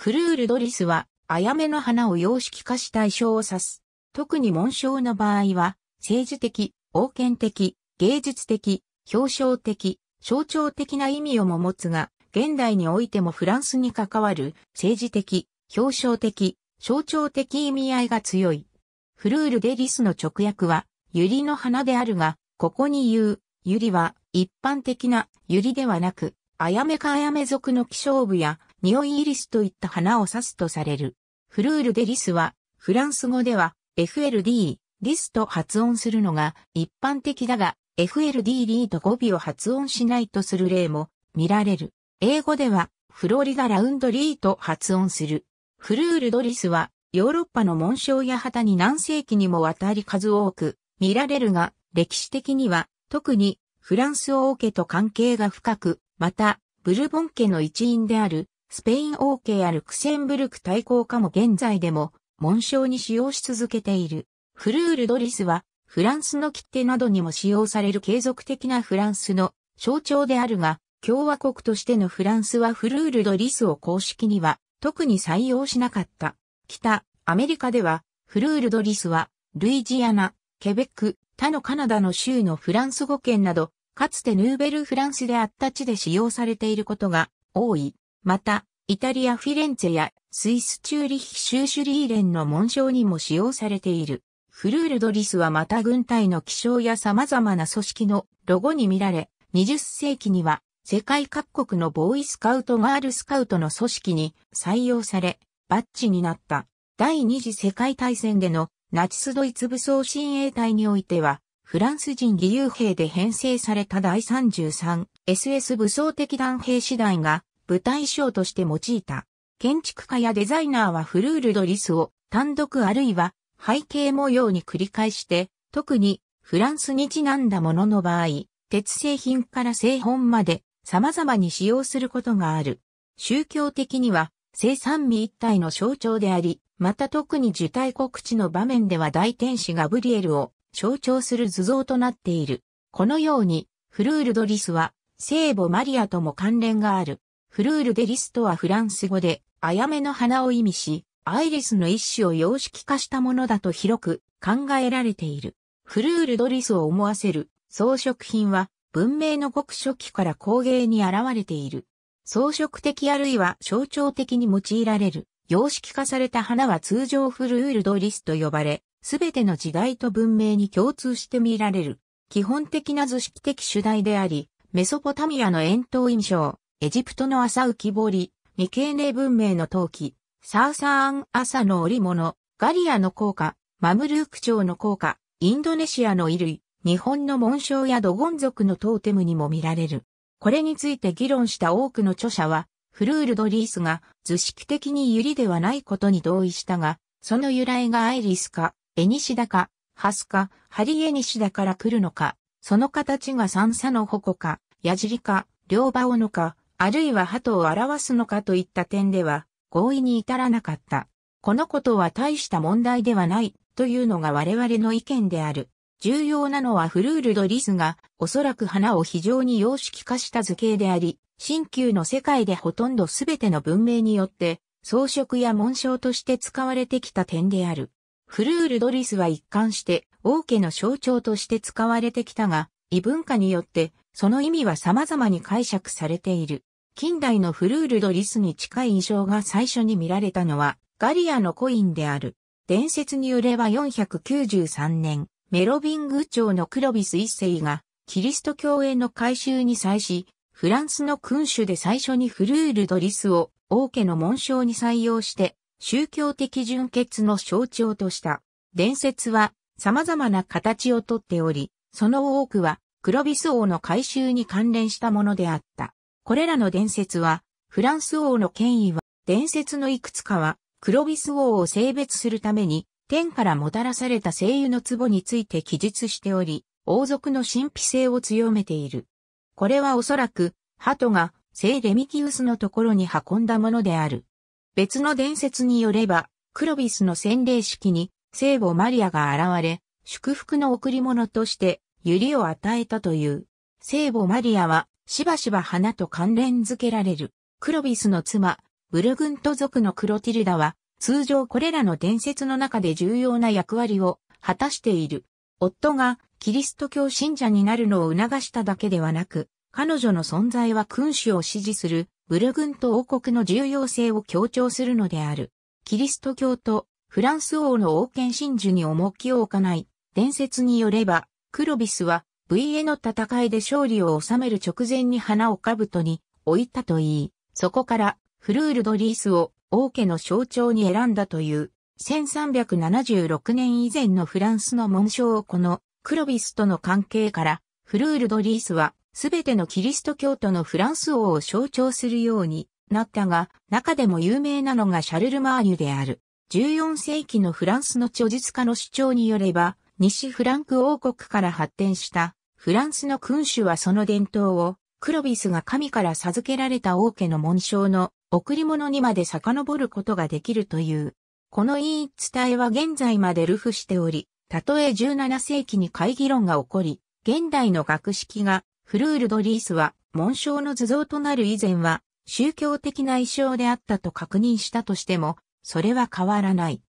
フルールドリスは、あやめの花を様式化した衣装を指す。特に紋章の場合は、政治的、王権的、芸術的、表彰的、象徴的な意味をも持つが、現代においてもフランスに関わる政治的、表彰的、象徴的意味合いが強い。フルール・デ・リスの直訳は、ユリの花であるが、ここに言う、ユリは一般的なユリではなく、あやめかあやめ族の希少部や匂いイリスといった花を指すとされる。フルール・デ・リスは、フランス語では FLD、リスと発音するのが一般的だが、FLD リーと語尾を発音しないとする例も見られる。英語では、フロリダ・ラウンドリーと発音する。フルール・ドリスは、ヨーロッパの紋章や旗に何世紀にもわたり数多く見られるが、歴史的には、特にフランス王家と関係が深く、また、ブルボン家の一員であるスペイン王家やルクセンブルク対抗家も現在でも紋章に使用し続けている。フルールドリスはフランスの切手などにも使用される継続的なフランスの象徴であるが、共和国としてのフランスはフルールドリスを公式には特に採用しなかった。北、アメリカではフルールドリスはルイジアナ、ケベック、他のカナダの州のフランス語圏など、かつてヌーベルフランスであった地で使用されていることが多い。また、イタリア・フィレンツェやスイス・チューリッヒ・シューシュリーレンの紋章にも使用されている。フルールドリスはまた軍隊の気象や様々な組織のロゴに見られ、20世紀には世界各国のボーイスカウトガールスカウトの組織に採用され、バッジになった。第二次世界大戦でのナチスドイツ武装親衛隊においては、フランス人義勇兵で編成された第 33SS 武装的団兵士団が舞台賞として用いた。建築家やデザイナーはフルールドリスを単独あるいは背景模様に繰り返して、特にフランスにちなんだものの場合、鉄製品から製本まで様々に使用することがある。宗教的には、生産味一体の象徴であり、また特に受胎告知の場面では大天使ガブリエルを象徴する図像となっている。このように、フルールドリスは、聖母マリアとも関連がある。フルール・デ・リスとはフランス語で、あやめの花を意味し、アイリスの一種を様式化したものだと広く考えられている。フルール・ドリスを思わせる装飾品は、文明の極初期から工芸に現れている。装飾的あるいは象徴的に用いられる。様式化された花は通常フルール・ドリスと呼ばれ、すべての時代と文明に共通して見られる。基本的な図式的主題であり、メソポタミアの円筒印象、エジプトの朝浮き彫り、未経年文明の陶器、サーサーン朝の織物、ガリアの効果、マムルーク朝の効果、インドネシアの衣類、日本の紋章やドゴン族のトーテムにも見られる。これについて議論した多くの著者は、フルール・ドリースが図式的にユリではないことに同意したが、その由来がアイリスか、エニシダか、ハスか、ハリエニシダから来るのか、その形が三叉の矛か、矢尻か、両馬尾のか、あるいは鳩を表すのかといった点では合意に至らなかった。このことは大した問題ではないというのが我々の意見である。重要なのはフルールドリスがおそらく花を非常に様式化した図形であり、新旧の世界でほとんど全ての文明によって装飾や紋章として使われてきた点である。フルールドリスは一貫して王家の象徴として使われてきたが、異文化によってその意味は様々に解釈されている。近代のフルールドリスに近い印象が最初に見られたのは、ガリアのコインである。伝説によれば493年、メロビング朝のクロビス一世が、キリスト教への改修に際し、フランスの君主で最初にフルールドリスを王家の紋章に採用して、宗教的純潔の象徴とした。伝説は様々な形をとっており、その多くはクロビス王の改修に関連したものであった。これらの伝説は、フランス王の権威は、伝説のいくつかは、クロビス王を性別するために、天からもたらされた聖油の壺について記述しており、王族の神秘性を強めている。これはおそらく、鳩が聖レミキウスのところに運んだものである。別の伝説によれば、クロビスの洗礼式に聖母マリアが現れ、祝福の贈り物として、百合を与えたという。聖母マリアはしばしば花と関連づけられる。クロビスの妻、ブルグント族のクロティルダは、通常これらの伝説の中で重要な役割を果たしている。夫がキリスト教信者になるのを促しただけではなく、彼女の存在は君主を支持するブルグント王国の重要性を強調するのである。キリスト教とフランス王の王権真珠に重きを置かない伝説によれば、クロビスは V への戦いで勝利を収める直前に花を兜に置いたといい、そこからフルールドリースを王家の象徴に選んだという、1376年以前のフランスの紋章をこのクロビスとの関係から、フルールドリースはすべてのキリスト教徒のフランス王を象徴するようになったが、中でも有名なのがシャルル・マーニュである。14世紀のフランスの著述家の主張によれば、西フランク王国から発展したフランスの君主はその伝統を、クロビスが神から授けられた王家の紋章の贈り物にまで遡ることができるという。この言い伝えは現在までルフしており、たとえ17世紀に会議論が起こり、現代の学識がフルール・ド・リースは紋章の図像となる以前は宗教的な意匠であったと確認したとしても、それは変わらない。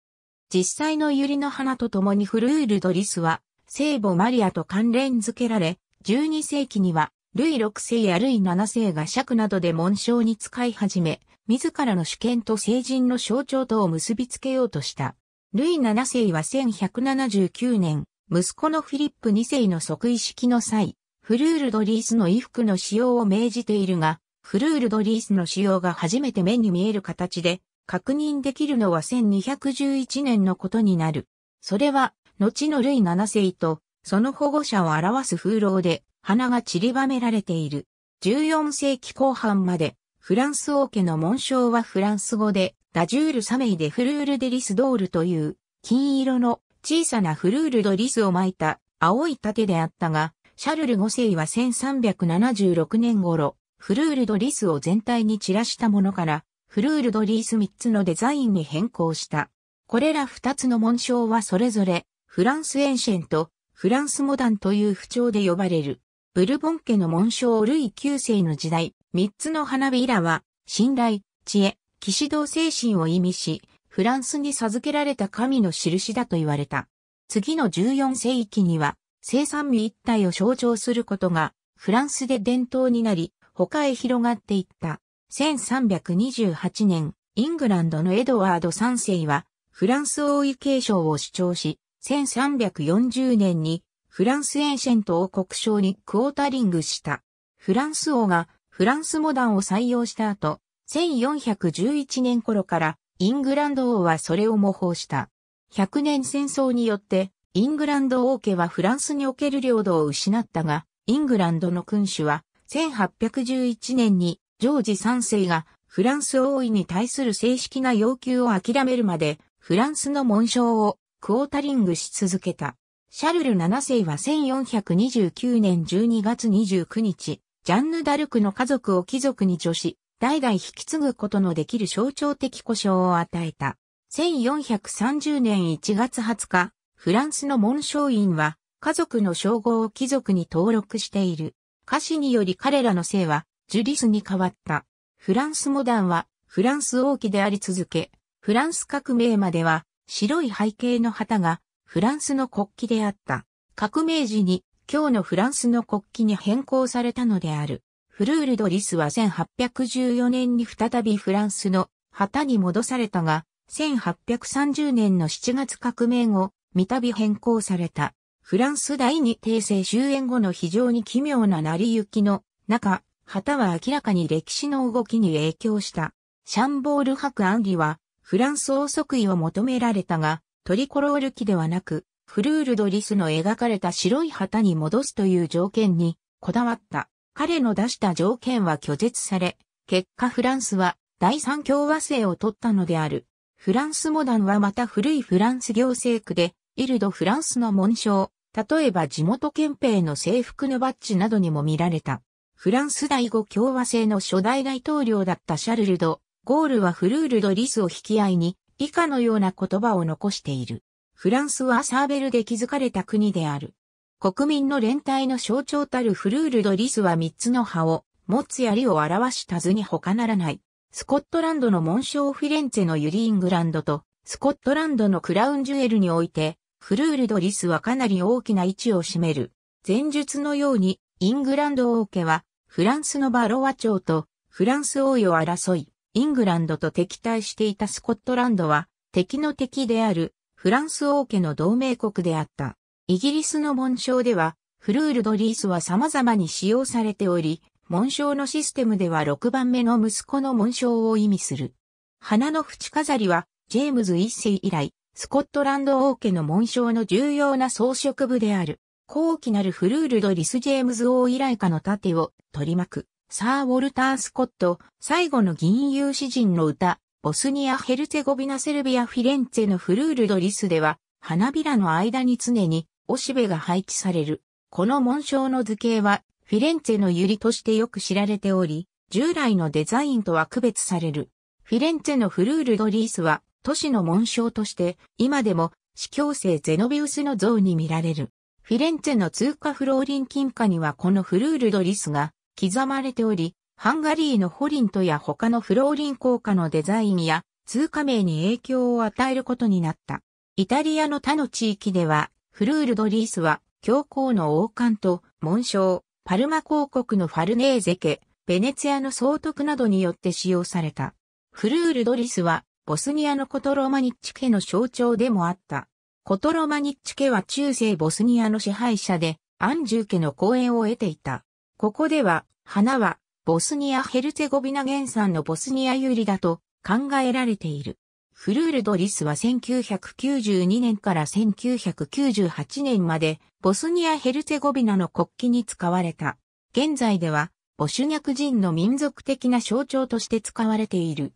実際の百合の花と共にフルール・ド・リスは聖母マリアと関連付けられ、12世紀には、ルイ6世やルイ7世が尺などで紋章に使い始め、自らの主権と聖人の象徴とを結びつけようとした。ルイ7世は1179年、息子のフィリップ2世の即位式の際、フルールドリースの衣服の使用を命じているが、フルールドリースの使用が初めて目に見える形で、確認できるのは1211年のことになる。それは、後のルイ7世と、その保護者を表す風浪で、花が散りばめられている。14世紀後半まで、フランス王家の紋章はフランス語で、ダジュール・サメイ・でフルール・デ・リス・ドールという、金色の小さなフルール・ド・リスを巻いた青い盾であったが、シャルル5世は1376年頃、フルール・ド・リスを全体に散らしたものから、フルール・ド・リース3つのデザインに変更した。これら2つの紋章はそれぞれ、フランスエンシェント、フランスモダンという不調で呼ばれる。ブルボン家の紋章ルイ9世の時代、三つの花びらは、信頼、知恵、騎士道精神を意味し、フランスに授けられた神の印だと言われた。次の14世紀には、生産味一体を象徴することが、フランスで伝統になり、他へ広がっていった。1328年、イングランドのエドワード3世は、フランス王位継承を主張し、1340年にフランスエンシェントを国章にクォータリングした。フランス王がフランスモダンを採用した後、1411年頃からイングランド王はそれを模倣した。100年戦争によってイングランド王家はフランスにおける領土を失ったが、イングランドの君主は1811年にジョージ3世がフランス王位に対する正式な要求を諦めるまでフランスの紋章をクォータリングし続けた。シャルル7世は1429年12月29日、ジャンヌ・ダルクの家族を貴族に女し、代々引き継ぐことのできる象徴的故障を与えた。1430年1月20日、フランスの紋章院は、家族の称号を貴族に登録している。歌詞により彼らの姓は、ジュリスに変わった。フランスモダンは、フランス王妃であり続け、フランス革命までは、白い背景の旗がフランスの国旗であった。革命時に今日のフランスの国旗に変更されたのである。フルール・ド・リスは1814年に再びフランスの旗に戻されたが、1830年の7月革命後、三度変更された。フランス第二帝政終焉後の非常に奇妙な成り行きの中、旗は明らかに歴史の動きに影響した。シャンボール・ハク・アンリは、フランス王即位を求められたが、トリコロール機ではなく、フルールドリスの描かれた白い旗に戻すという条件にこだわった。彼の出した条件は拒絶され、結果フランスは第三共和制を取ったのである。フランスモダンはまた古いフランス行政区で、イルド・フランスの紋章、例えば地元憲兵の制服のバッジなどにも見られた。フランス第五共和制の初代大統領だったシャルルド・ゴールはフルール・ド・リスを引き合いに、以下のような言葉を残している。フランスはサーベルで築かれた国である。国民の連帯の象徴たるフルール・ド・リスは三つの葉を持つ槍を表した図に他ならない。スコットランドの紋章フィレンツェのユリ・イングランドと、スコットランドのクラウンジュエルにおいて、フルール・ド・リスはかなり大きな位置を占める。前述のように、イングランド王家は、フランスのバロワ朝と、フランス王位を争い、イングランドと敵対していたスコットランドは、敵の敵であるフランス王家の同盟国であった。イギリスの紋章では、フルールドリースは様々に使用されており、紋章のシステムでは6番目の息子の紋章を意味する。花の縁飾りは、ジェームズ一世以来、スコットランド王家の紋章の重要な装飾部である。高貴なるフルールドリス・ジェームズ王以来下の盾を取り巻くサー・ウォルター・スコット、最後の銀融詩人の歌、ボスニア・ヘルツェゴビナ・セルビア・フィレンツェのフルールドリスでは、花びらの間に常に、おしべが配置される。この紋章の図形は、フィレンツェの百合としてよく知られており、従来のデザインとは区別される。フィレンツェのフルールドリースは、都市の紋章として、今でも、司教生ゼノビウスの像に見られる。フィレンツェの通貨フローリン金貨にはこのフルールドリスが刻まれており、ハンガリーのホリントや他のフローリン効果のデザインや通貨名に影響を与えることになった。イタリアの他の地域では、フルール・ドリースは、教皇の王冠と紋章、パルマ公国のファルネーゼ家、ベネツィアの総督などによって使用された。フルール・ドリスは、ボスニアのコトロマニッチ家の象徴でもあった。コトロマニッチ家は中世ボスニアの支配者で、アンジュー家の講演を得ていた。ここでは、花は、ボスニア・ヘルツェゴビナ原産のボスニアユリだと考えられている。フルール・ドリスは1992年から1998年まで、ボスニア・ヘルツェゴビナの国旗に使われた。現在では、ボシュニャク人の民族的な象徴として使われている。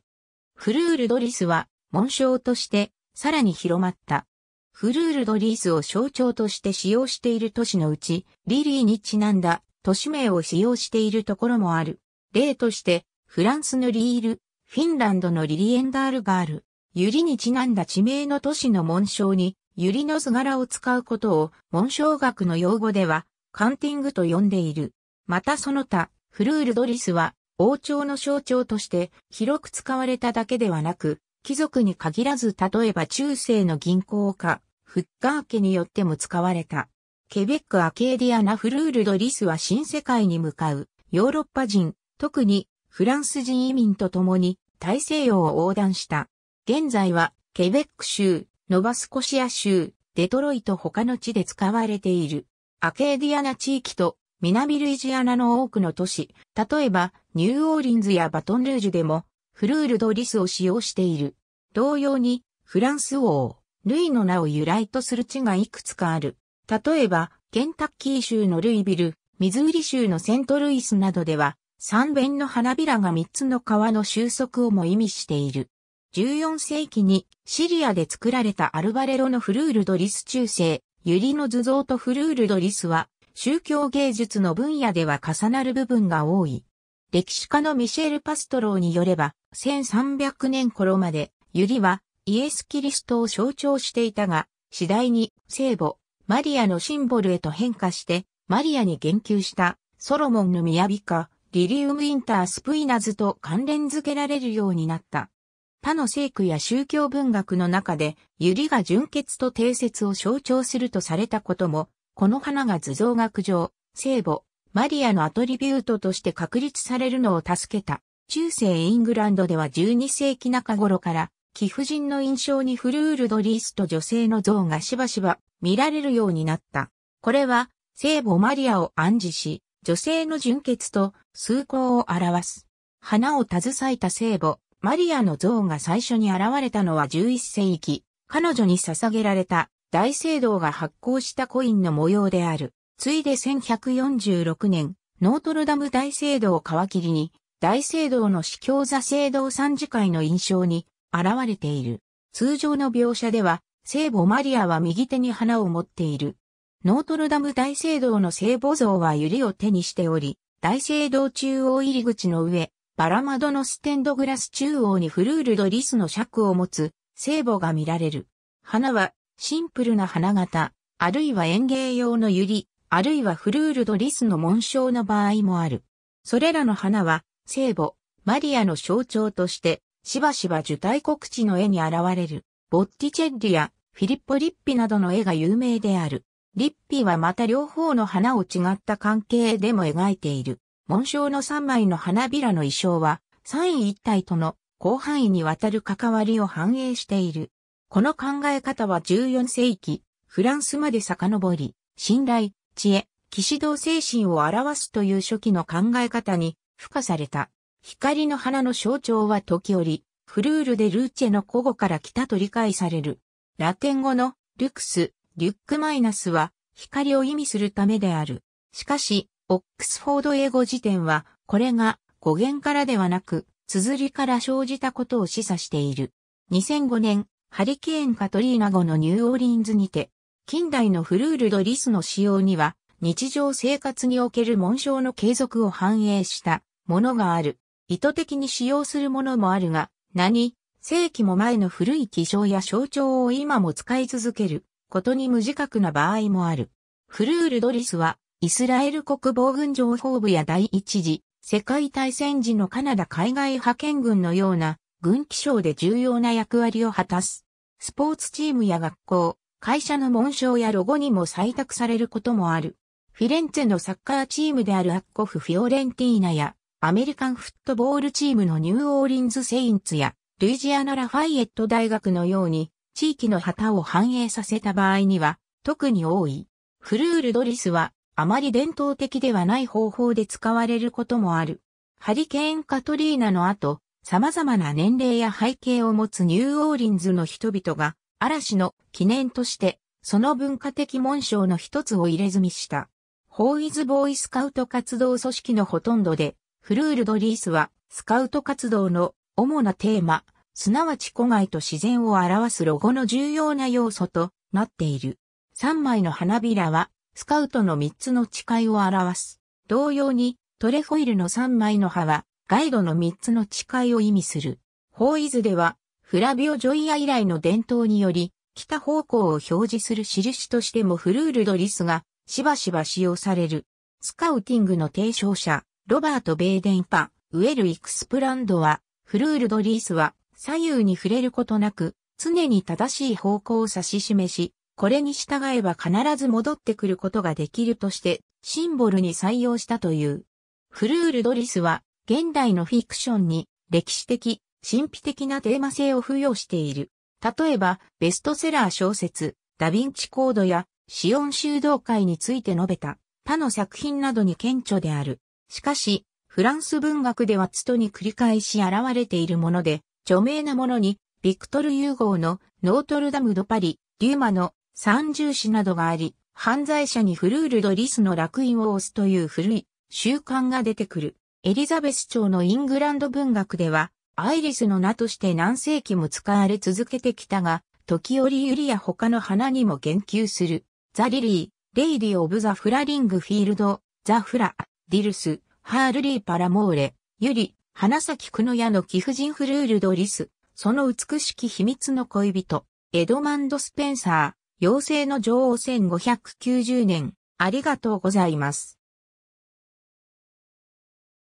フルール・ドリスは、紋章として、さらに広まった。フルール・ドリースを象徴として使用している都市のうち、リリーにちなんだ都市名を使用しているところもある。例として、フランスのリール、フィンランドのリリエンダールがある。ユリにちなんだ地名の都市の紋章に、ユリの図柄を使うことを紋章学の用語では、カンティングと呼んでいる。またその他、フルールドリスは、王朝の象徴として広く使われただけではなく、貴族に限らず例えば中世の銀行家、フッカー家によっても使われた。ケベック・アケーディア・ナ・フルール・ド・リスは新世界に向かうヨーロッパ人、特にフランス人移民と共に大西洋を横断した。現在はケベック州、ノバスコシア州、デトロイト他の地で使われている。アケーディアナ地域と南ルイジアナの多くの都市、例えばニューオーリンズやバトンルージュでもフルール・ド・リスを使用している。同様にフランス王、ルイの名を由来とする地がいくつかある。例えば、ケンタッキー州のルイビル、ミズーリ州のセントルイスなどでは、三弁の花びらが三つの川の収束をも意味している。14世紀にシリアで作られたアルバレロのフルールドリス中世、ユリの図像とフルールドリスは、宗教芸術の分野では重なる部分が多い。歴史家のミシェル・パストローによれば、1300年頃まで、ユリはイエス・キリストを象徴していたが、次第に聖母、マリアのシンボルへと変化して、マリアに言及したソロモンの雅か、リリウム・インター・スプイナズと関連づけられるようになった。他の聖句や宗教文学の中で、ユリが純潔と定説を象徴するとされたことも、この花が図像学上、聖母、マリアのアトリビュートとして確立されるのを助けた。中世イングランドでは12世紀中頃から、貴婦人の印象にフルールドリースと女性の像がしばしば見られるようになった。これは聖母マリアを暗示し、女性の純潔と崇高を表す。花を携えた聖母、マリアの像が最初に現れたのは11世紀、彼女に捧げられた大聖堂が発行したコインの模様である。ついで1146年、ノートルダム大聖堂を皮切りに、大聖堂の司教座聖堂参事会の印象に現れている。通常の描写では、聖母マリアは右手に花を持っている。ノートルダム大聖堂の聖母像は百合を手にしており、大聖堂中央入り口の上、バラ窓のステンドグラス中央にフルールドリスの尺を持つ聖母が見られる。花はシンプルな花形、あるいは園芸用の百合、あるいはフルールドリスの紋章の場合もある。それらの花は聖母、マリアの象徴として、しばしば受胎告知の絵に現れる。ボッティチェッリやフィリッポ・リッピなどの絵が有名である。リッピはまた両方の花を違った関係でも描いている。紋章の3枚の花びらの衣装は、三位一体との広範囲にわたる関わりを反映している。この考え方は14世紀、フランスまで遡り、信頼、知恵、騎士道精神を表すという初期の考え方に付加された。光の花の象徴は時折、フルールでルーチェの古語から来たと理解される。ラテン語のルクス、リュックマイナスは光を意味するためである。しかし、オックスフォード英語辞典は、これが語源からではなく、綴りから生じたことを示唆している。2005年、ハリケーンカトリーナ後のニューオーリンズにて、近代のフルールドリスの使用には、日常生活における紋章の継続を反映したものがある。意図的に使用するものもあるが、何、世紀も前の古い記章や象徴を今も使い続けることに無自覚な場合もある。フルール・ドリスは、イスラエル国防軍情報部や第一次世界大戦時のカナダ海外派遣軍のような軍記章で重要な役割を果たす。スポーツチームや学校、会社の紋章やロゴにも採択されることもある。フィレンツェのサッカーチームであるアッコフ・フィオレンティーナやアメリカンフットボールチームのニューオーリンズ・セインツや、ルイジアナ・ラファイエット大学のように、地域の旗を反映させた場合には、特に多い。フルールドリスは、あまり伝統的ではない方法で使われることもある。ハリケーン・カトリーナの後、様々な年齢や背景を持つニューオーリンズの人々が、嵐の記念として、その文化的紋章の一つを入れ墨した。ホーイズボーイスカウト活動組織のほとんどで、フルール・ド・リースは、スカウト活動の主なテーマ、すなわち古外と自然を表すロゴの重要な要素となっている。3枚の花びらは、スカウトの3つの誓いを表す。同様に、トレフォイルの3枚の葉は、ガイドの3つの誓いを意味する。法伊図では、フラビオ・ジョイア以来の伝統により、北方向を表示する印としてもフルール・ド・リスが、しばしば使用される。スカウティングの提唱者、ロバート・ベーデンパ、ウェル・イクスプランドは、フルール・ドリースは、左右に触れることなく、常に正しい方向を指し示し、これに従えば必ず戻ってくることができるとして、シンボルに採用したという。フルール・ドリースは、現代のフィクションに、歴史的、神秘的なテーマ性を付与している。例えば、ベストセラー小説、ダヴィンチコードや、シオン修道会について述べた、他の作品などに顕著である。しかし、フランス文学ではつとに繰り返し現れているもので、著名なものに、ビクトル・ユーゴーのノートルダム・ド・パリ、デューマの三重詩などがあり、犯罪者にフルール・ド・リスの楽印を押すという古い習慣が出てくる。エリザベス朝のイングランド文学では、アイリスの名として何世紀も使われ続けてきたが、時折ユリや他の花にも言及する。ザ・リリー、レイディ・オブ・ザ・フラリング・フィールド、ザ・フラ、ディルス、ハールリー・パラモーレ、ユリ、花咲くの矢の貴婦人フルール・ドリス、その美しき秘密の恋人、エドマンド・スペンサー、妖精の女王1590年、ありがとうございます。